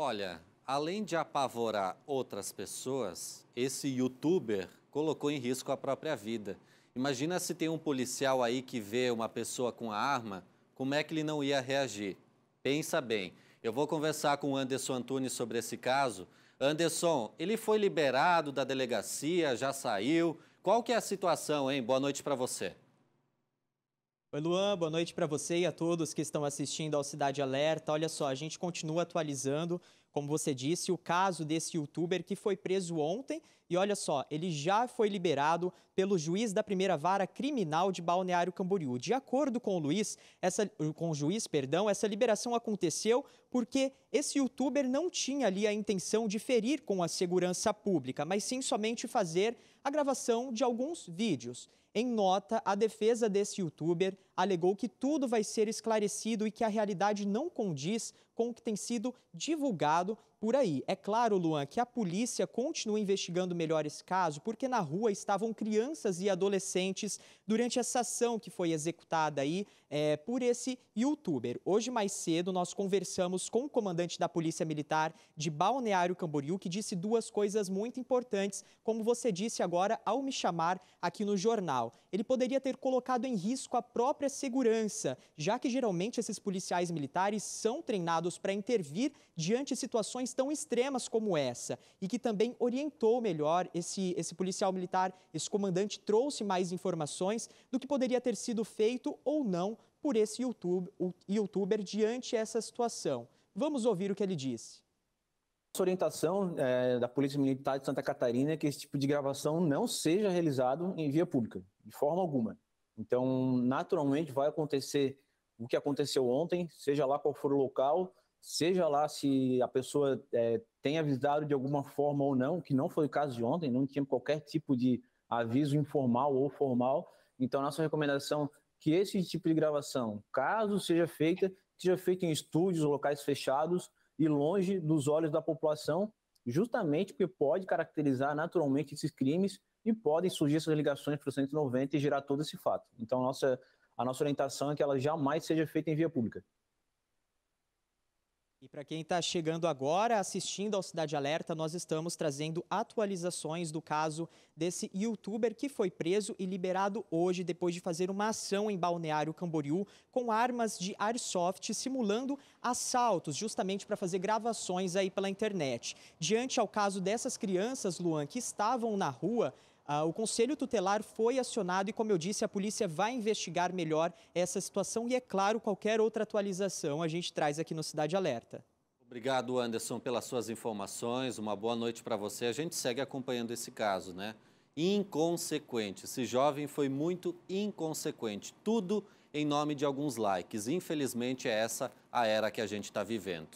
Olha, além de apavorar outras pessoas, esse youtuber colocou em risco a própria vida. Imagina se tem um policial aí que vê uma pessoa com a arma, como é que ele não ia reagir? Pensa bem. Eu vou conversar com o Anderson Antunes sobre esse caso. Anderson, ele foi liberado da delegacia, já saiu. Qual que é a situação, hein? Boa noite para você. Oi, Luan, boa noite para você e a todos que estão assistindo ao Cidade Alerta. Olha só, a gente continua atualizando como você disse, o caso desse youtuber que foi preso ontem. E olha só, ele já foi liberado pelo juiz da primeira vara criminal de Balneário Camboriú. De acordo com o Luiz, essa, com o juiz, perdão, essa liberação aconteceu porque esse youtuber não tinha ali a intenção de ferir com a segurança pública, mas sim somente fazer a gravação de alguns vídeos. Em nota, a defesa desse youtuber alegou que tudo vai ser esclarecido e que a realidade não condiz com o que tem sido divulgado passado por aí. É claro, Luan, que a polícia continua investigando melhor esse caso, porque na rua estavam crianças e adolescentes durante essa ação que foi executada aí é, por esse youtuber. Hoje mais cedo nós conversamos com o comandante da Polícia Militar de Balneário Camboriú, que disse duas coisas muito importantes, como você disse agora ao me chamar aqui no jornal. Ele poderia ter colocado em risco a própria segurança, já que geralmente esses policiais militares são treinados para intervir diante situações situações tão extremas como essa e que também orientou melhor esse, esse policial militar, esse comandante trouxe mais informações do que poderia ter sido feito ou não por esse YouTube, youtuber diante essa situação. Vamos ouvir o que ele disse. Essa orientação é, da Polícia Militar de Santa Catarina é que esse tipo de gravação não seja realizado em via pública, de forma alguma. Então, naturalmente, vai acontecer o que aconteceu ontem, seja lá qual for o local, seja lá se a pessoa é, tem avisado de alguma forma ou não, que não foi o caso de ontem, não tinha qualquer tipo de aviso informal ou formal. Então, nossa recomendação é que esse tipo de gravação, caso seja feita, seja feita em estúdios, locais fechados e longe dos olhos da população, justamente porque pode caracterizar naturalmente esses crimes e podem surgir essas ligações para o 190 e gerar todo esse fato. Então, a nossa, a nossa orientação é que ela jamais seja feita em via pública. E para quem está chegando agora, assistindo ao Cidade Alerta, nós estamos trazendo atualizações do caso desse youtuber que foi preso e liberado hoje depois de fazer uma ação em Balneário Camboriú com armas de airsoft simulando assaltos, justamente para fazer gravações aí pela internet. Diante ao caso dessas crianças, Luan, que estavam na rua, ah, o Conselho Tutelar foi acionado e, como eu disse, a polícia vai investigar melhor essa situação e, é claro, qualquer outra atualização a gente traz aqui no Cidade Alerta. Obrigado, Anderson, pelas suas informações. Uma boa noite para você. A gente segue acompanhando esse caso, né? Inconsequente. Esse jovem foi muito inconsequente. Tudo em nome de alguns likes. Infelizmente, é essa a era que a gente está vivendo.